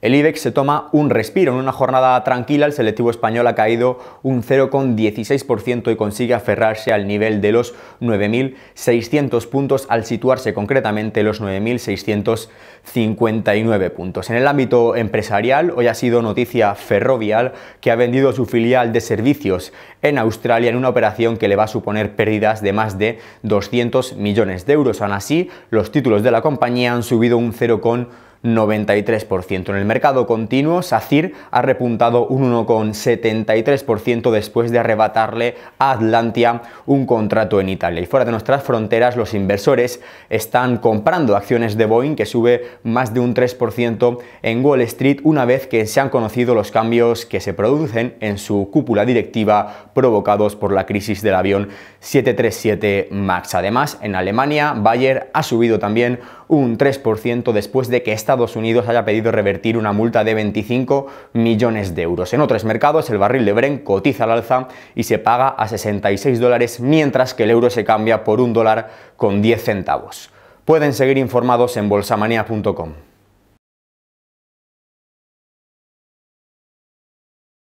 El IBEX se toma un respiro. En una jornada tranquila, el selectivo español ha caído un 0,16% y consigue aferrarse al nivel de los 9.600 puntos al situarse concretamente los 9.659 puntos. En el ámbito empresarial, hoy ha sido noticia Ferrovial que ha vendido su filial de servicios en Australia en una operación que le va a suponer pérdidas de más de 200 millones de euros. Aún así, los títulos de la compañía han subido un 0,16%. 93%. En el mercado continuo, SACIR ha repuntado un 1,73% después de arrebatarle a Atlantia un contrato en Italia. Y fuera de nuestras fronteras, los inversores están comprando acciones de Boeing, que sube más de un 3% en Wall Street, una vez que se han conocido los cambios que se producen en su cúpula directiva provocados por la crisis del avión 737 MAX. Además, en Alemania, Bayer ha subido también un 3% después de que esta Estados Unidos haya pedido revertir una multa de 25 millones de euros. En otros mercados, el barril de Brent cotiza al alza y se paga a 66 dólares, mientras que el euro se cambia por un dólar con 10 centavos. Pueden seguir informados en bolsamania.com